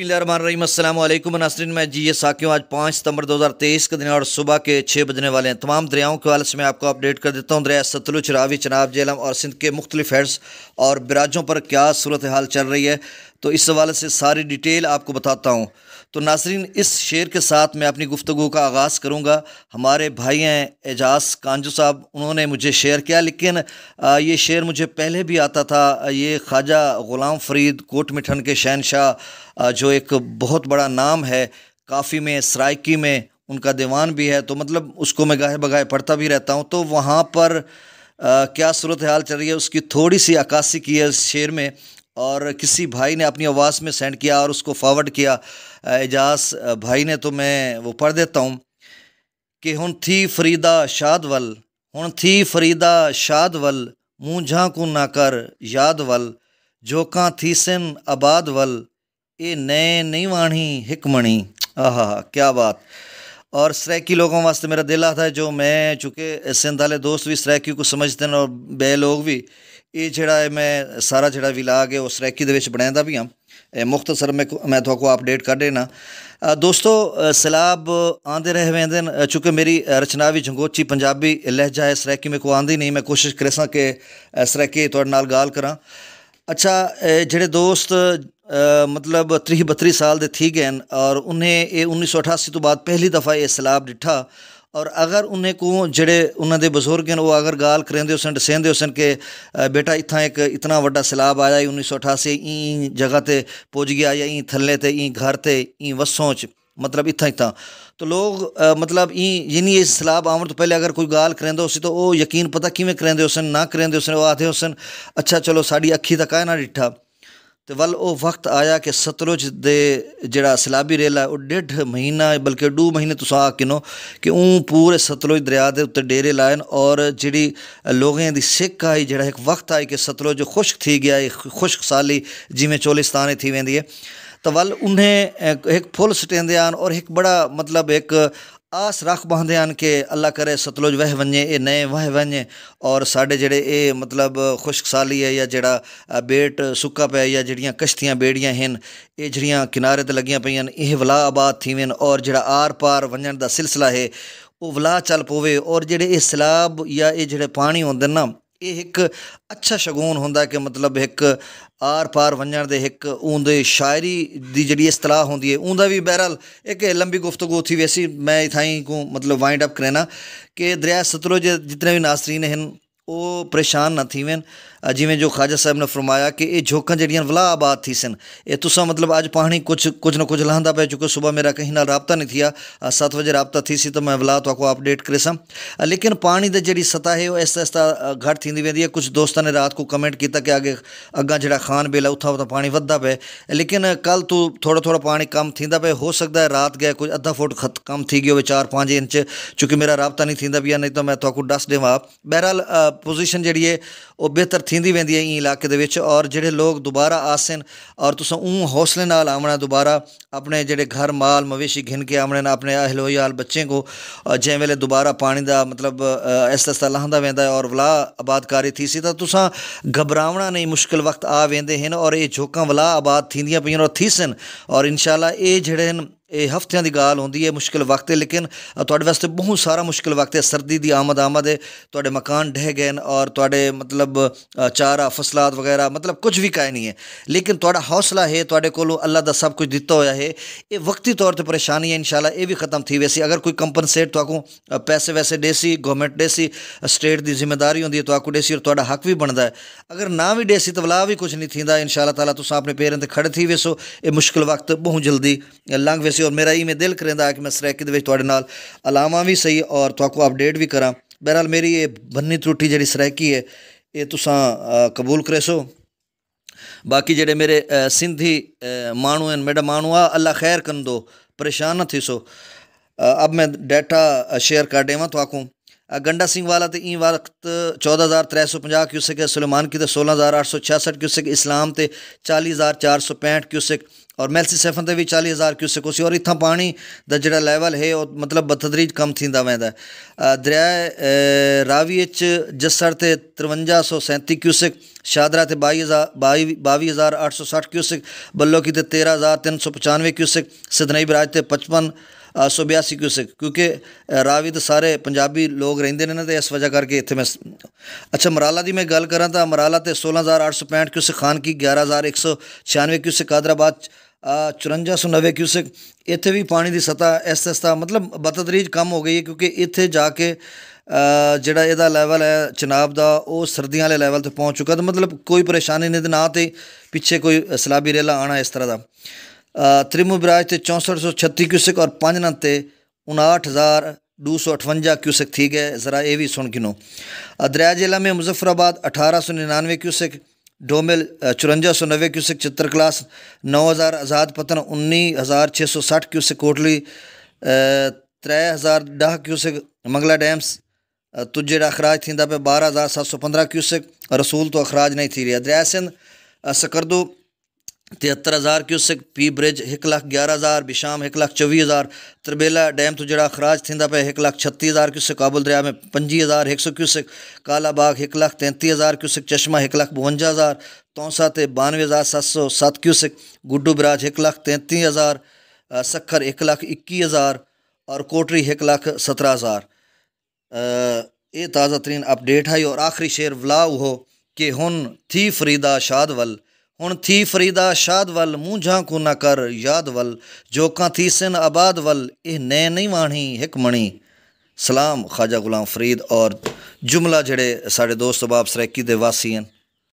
बसमीम नासरीन मैं जी ये हूँ आज पाँच सितंबर 2023 के दिन और सुबह के छः बजने वाले हैं तमाम दरियाओं के हवाले से मैं आपको अपडेट कर देता हूँ दरिया सतलुज रावी चनाब जेलम और सिंध के मुख्तलिफ हेड्स और बराजों पर क्या सूरत हाल चल रही है तो इस हवाले से सारी डिटेल आपको बताता हूँ तो नासरीन इस शेर के साथ मैं अपनी गुफ्तु का आगाज़ करूँगा हमारे भाई हैं एजाज कांजू साहब उन्होंने मुझे शेयर किया लेकिन ये शेर मुझे पहले भी आता था ये ख्वाजा ग़ुलाम फरीद कोट मिठन के शहनशाह जो जो एक बहुत बड़ा नाम है काफ़ी में सराकी में उनका दीवान भी है तो मतलब उसको मैं गाहे बगाहे पढ़ता भी रहता हूँ तो वहाँ पर आ, क्या सूरत हाल चल रही है उसकी थोड़ी सी अक्सी की है शेर में और किसी भाई ने अपनी आवाज़ में सेंड किया और उसको फॉरवर्ड किया एजाज भाई ने तो मैं वो पढ़ देता हूँ कि हूँ थी फरीदा शादवल हूँ थी फरीदा शादवल झाँ को ना कर याद वल जोका सिन आबाद वल ये नए नहीं वाणी मणी आह क्या बात और सरैकी लोगों वास्ते मेरा दिल आता है जो मैं चूंकि सिंध वाले दोस्त भी सरैकी को समझते हैं और बे लोग भी ये जड़ा है मैं सारा जड़ा भी ला गया सरैकी के बनाया भी हाँ मुख्त सर मैं मैं थोड़ा को अपडेट कर देना दोस्तों सैलाब आते रहे हुए चूंकि मेरी रचना भी जंगोची पंजाबी लहजा है सरैकी मेरे को आँदी नहीं मैं कोशिश कर सके सरैकी थोड़े नाल गाल करा अच्छा जेडे दोस्त आ, मतलब त्री बत्ती साल के थी गए और उन्हें ये उन्नीस सौ अठासी तो बाद पहली दफ़ा ये सैलाब डिठा और अगर उन्हें को जड़े उन्होंने बुजुर्ग हैं वो अगर गाल करें हो सन डसें सन के बेटा इतना एक इतना व्डा सैलाब आया उन्नीस सौ अठासी इं जगह पुज गया या इं थलें इं घर से इं वसों मतलब इतना इतना तो लोग आ, मतलब यानी ये सलाब आव तो पहले अगर कोई गाल करें उसी तो वो यकीन पता कि करेंदे उसन ना करेंदे हुसन वो आदे अच्छा चलो साड़ी अखी तक ना डिठा तो वल वो वक्त आया कि सतलुज दे जड़ा सलाबी रेल है वो डेढ़ महीना बल्कि डू महीने तुस आ किनो कि ऊँ पूरे सतलुज दरिया के उत्ते डेरे लाए और जी लोगों की सिक आई जो एक वक्त आई कि सतलुज खुश्क थी गया खुश्क साली जिमें चोलिस्तान थी वेंदी है तो वल उन्हें एक फुल सटेंदे और एक बड़ा मतलब एक आस रख बहद हैं कि अल्लाह करे सतलुज वह वने ये नए वह वने और साढ़े जेड़े ये मतलब साली है या जड़ा बेट सुा पै या जड़ियाँ कश्तियाँ बेड़ियाँ हैं ये जड़िया किनारे ते लगिया पई ये वला आबाद थी वेन और जड़ा आर पार वंजन का सिलसिला है वह वला चल पवे और जेड़े ये सैलाब या ये जेड़े पानी होंगे ना ਇਹ ਇੱਕ ਅੱਛਾ ਸ਼ਗੂਨ ਹੁੰਦਾ ਕਿ ਮਤਲਬ ਇੱਕ ਆਰ ਪਾਰ ਵੰਜਣ ਦੇ ਇੱਕ ਉਹਦੇ ਸ਼ਾਇਰੀ ਦੀ ਜਿਹੜੀ ਇਸਤਲਾਹ ਹੁੰਦੀ ਹੈ ਉਹਦਾ ਵੀ ਬਹਿਰਾਲ ਇੱਕ ਲੰਬੀ ਗੁਫ਼ਤਗੂ थी वैसी मैं इथाई को मतलब वाइंड अप करना कि दरिया सतलुज जितने भी नासरीन हैं वो परेशान ना थी वन जिमें जो ख्वाजा साहब ने फरमाया कि ये झोखा जड़ियाँ आबाद थी सन ये तुसा मतलब अज पानी कुछ कुछ ना कुछ लहंदा पे चुके सुबह मेरा कहीं ना रबता नहीं थिया सत बजे रबता थी सी तो मैं वलाह तो अपडेट करे लेकिन पानी की जी सतह है वो आहिस्ता आहिस्ता घट थी वेंदी है कुछ दोस्तों ने रात को कमेंट किया कि अगे अगर जरा खान बेला उतना उतना पानी वधदा पे लेकिन कल तू थोड़ा थोड़ा पानी कम थी पे हो सकता है रात गए कुछ अद्धा फुट खत कम थी हो चार पाँच इंच चूंकि मेरा रबता नहीं थी पिया नहीं तो मैं तो डस देव बहरहाल पोजिशन जी है बेहतर थींदी वेंदी आहे ईअं इलाइक़े ਦੇ ਵਿੱਚ ਔਰ ਜਿਹੜੇ ਲੋਕ ਦੁਬਾਰਾ ਆਸਨ ਔਰ ਤੁਸੀਂ ਉਹ ਹੌਸਲੇ ਨਾਲ ਆਵਣਾ ਦੁਬਾਰਾ ਆਪਣੇ ਜਿਹੜੇ ਘਰ ਮਾਲ ਮਵੇਸ਼ੀ ਘਿਨ ਕੇ ਆਵਣੇ ਨਾ ਆਪਣੇ ਅਹਲ ਵਯਾਲ ਬੱਚੇ ਕੋ ਜੇ ਵੇਲੇ ਦੁਬਾਰਾ ਪਾਣੀ ਦਾ ਮਤਲਬ ਇਸ ਤਰ੍ਹਾਂ ਲਹੰਦਾ ਵੇਂਦਾ ਹੈ ਔਰ ਵਲਾ ਆਬਾਦਕਾਰੀ ਥੀਸੀ ਤਾਂ ਤੁਸੀਂ ਘਬਰਾਵਣਾ ਨਹੀਂ ਮੁਸ਼ਕਲ ਵਕਤ ਆ ਵੇਂਦੇ ਹਨ ਔਰ ਇਹ ਝੋਕਾਂ ਵਲਾ ਆਬਾਦ ਥੀਂਦੀਆਂ ਪਈਆਂ ਔਰ ਥੀਸਨ ਔਰ ਇਨਸ਼ਾਅੱਲਾ ਇਹ ਜਿਹੜੇ ਹਨ ਇਹ ਹਫ਼ਤਿਆਂ ਦੀ ਗੱਲ ਹੁੰਦੀ ਹੈ ਮੁਸ਼ਕਲ ਵਕਤ ਹੈ ਲੇਕਿਨ ਤੁਹਾਡੇ ਵਾਸਤੇ ਬਹੁਤ ਸਾਰਾ ਮੁਸ਼ਕਲ ਵਕਤ ਹੈ ਸਰਦੀ ਦੀ ਆਮਦ ਆਮਦ ਹੈ ਤੁਹਾਡੇ ਮਕਾਨ ਢਹਿ ਗਏ ਨੇ ਔਰ ਤੁਹਾਡੇ ਮਤਲਬ ਚਾਰਾ ਫਸਲਾਤ ਵਗੈਰਾ ਮਤਲਬ ਕੁਝ ਵੀ ਕਾਇ ਨਹੀਂ ਹੈ ਲੇਕਿਨ ਤੁਹਾਡਾ ਹੌਸਲਾ ਹੈ ਤੁਹਾਡੇ ਕੋਲੋਂ ਅੱਲਾ ਦਾ ਸਭ ਕੁਝ ਦਿੱਤਾ ਹੋਇਆ ਹੈ ਇਹ ਵਕਤੀ ਤੌਰ ਤੇ ਪਰੇਸ਼ਾਨੀ ਹੈ ਇਨਸ਼ਾਅੱਲਾ ਇਹ ਵੀ ਖਤਮ ਥੀ ਵੈਸੀ ਅਗਰ ਕੋਈ ਕੰਪਨਸੇਟ ਤੁਹਾਨੂੰ ਪੈਸੇ ਵੈਸੇ ਦੇਸੀ ਗਵਰਨਮੈਂਟ ਦੇਸੀ ਸਟੇਟ ਦੀ ਜ਼ਿੰਮੇਵਾਰੀ ਹੁੰਦੀ ਹੈ ਤੁਹਾਨੂੰ ਦੇਸੀ ਔਰ ਤੁਹਾਡਾ ਹੱਕ ਵੀ ਬਣਦਾ ਹੈ ਅਗਰ ਨਾ ਵੀ ਦੇਸੀ ਤਵਲਾ ਵੀ ਕੁਝ ਨਹੀਂ ਥੀਂਦਾ ਇਨਸ਼ਾਅੱਲਾ ਤਾਲਾ ਤੁਸੀਂ ਆਪਣੇ ਪੇਰਾਂ ਤੇ ਖੜੇ ਥੀ ਵੇਸੋ ਇਹ ਮੁਸ਼ਕਲ ਵਕਤ ਬਹੁਤ ਜਲਦੀ ਲੰਘ ਵੈਸੇ ਸੀ और मेरा ਇਹ ਮੈਂ ਦਿਲ ਕਰਦਾ ਕਿ ਮੈਂ ਸਰੈਕੇ ਦੇ ਵਿੱਚ ਤੁਹਾਡੇ ਨਾਲ भी ਵੀ ਸਹੀ ਔਰ ਤੁਹਾਨੂੰ ਅਪਡੇਟ ਵੀ ਕਰਾਂ ਬਹਿਰਾਲ ਮੇਰੀ ਇਹ ਬੰਨੀ ਤਰੁੱਟੀ ਜਿਹੜੀ ਸਰੈਕੀ बाक़ी जेडे मेरे सिंधी हैं मेरा मैडम आ अल्लाह खैर कर दो परेशान न थी सो अब मैं डेटा शेयर कर देव तो आकूँ गंडा सिंह वाला तो ई वक्त चौदह हज़ार त्रै सौ पाँह क्यूसिक है सुलेमान की तो सोलह हज़ार अठ सौ छियासठ क्यूसिक इस्लाम तो चालीस हज़ार चार सौ पैंठ क्यूसिक और ਔਰ सैफन ਸੈਫਨ भी चाली हज़ार क्यूसिक उसी और इतना पानी का जोड़ा लैवल है मतलब ਮਤਲਬ कम थी वह दरिया रावी ਰਾਵੀ से तिरवंजा सौ सैंती क्यूसिक शादरा बई बावी हज़ार अठ सौ साठ क्यूसिक बल्लोकी थे तेरह हज़ार तीन सौ पचानवे क्यूसिक सिदनई बराज से पचपन सौ बयासी क्यूसिक क्योंकि रावी तो सारे पंजाबी लोग रेंदे ने ना इस वजह करके इतने मैं अच्छा मराला की मैं गल करा तो मराला तो सोलह हज़ार अठ सौ पैंठ क्यूसिक खान की ग्यारह हज़ार एक सौ छियानवे क्यूसिक कादराबाद 54 ਸੌ 90 ਕਿਊਸਕ ਇੱਥੇ ਵੀ ਪਾਣੀ ਦੀ ਸਤਾ ਇਸ ਸਤਾ ਮਤਲਬ ਬਤਦਰੀਜ ਕਮ ਹੋ ਗਈ ਹੈ ਕਿਉਂਕਿ ਇੱਥੇ ਜਾ ਕੇ ਜਿਹੜਾ ਇਹਦਾ ਲੈਵਲ ਹੈ ਚਨਾਬ ਦਾ ਉਹ ਸਰਦੀਆਂ ਵਾਲੇ ਲੈਵਲ ਤੇ ਪਹੁੰਚ ਚੁੱਕਾ ਤਾਂ ਮਤਲਬ ਕੋਈ ਪਰੇਸ਼ਾਨੀ ਨਹੀਂ ਤੇ ਨਾ ਤੇ ਪਿੱਛੇ ਕੋਈ ਸਲਾਬੀ ਰੇਲਾ ਆਣਾ ਇਸ ਤਰ੍ਹਾਂ ਦਾ ਤ੍ਰਿਮੂ ਬਰਾਜ ਤੇ 6436 ਕਿਊਸਕ ਔਰ 5 ਨੰਤ ਤੇ 59000 दो सौ अठवंजा क्यूसेक थी गए ज़रा ये भी सुन गिनो दरिया जिला में मुजफ्फराबाद अठारह सौ निन्यानवे क्यूसेक डोमिल चुरंजा सौ नब्बे क्यूसिक चित्रकलास नौ हज़ार आज़ाद पतन उन्नीस हज़ार छः सौ साठ क्यूसिक कोटली त्रै हज़ार दह क्यूसिक मंगला डैम्स तुझे अख़राज थी पे बारह हज़ार सात सौ पंद्रह क्यूसिक रसूल तो अख़राज नहीं थी रही दरिया सिंध सकरदू तिहत्तर हज़ार क्यूसिक पी ब्रिज एक लख ग्यारह हज़ार बिशाम एक लख चौवी हज़ार त्रिबेला डैम तो जरा अख़राज थी पे एक लख छत्तीस हज़ार क्यूसिक काबुल दरिया में पंजी हज़ार एक सौ क्यूसिक कालाबाग एक लख तैंती हज़ार क्यूसिक चश्मा एक लख बवंजा हज़ार तौसा तो बानवे हज़ार सत सौ सत क्यूसिक गुडू बराज एक लख तैंती हज़ार सखर एक लख इक्की हज़ार और कोटरी एक लख सत्रह हज़ार ये ताज़ा तरीन अपडेट है और आखिरी शेर वलाव हो कि हूँ थी फरीदा वल ਹੁਣ ਥੀ ਫਰੀਦਾ ਸ਼ਾਦ ਵੱਲ ਮੂੰਝਾਂ ਕੋ ਨਾ ਕਰ ਯਾਦ ਵੱਲ ਜੋਕਾਂ ਥੀ ਸਿਨ ਆਬਾਦ ਵੱਲ ਇਹ ਨੈ ਨਹੀਂ ਵਾਣੀ ਹਿਕਮਣੀ ਸਲਾਮ ਖਾਜਾ ਗੁਲਾਮ ਫਰੀਦ ਔਰ ਜੁਮਲਾ ਜਿਹੜੇ ਸਾਡੇ ਦੋਸਤ ਬਾਬ ਸਰੈਕੀ ਦੇ ਵਾਸੀ ਹਨ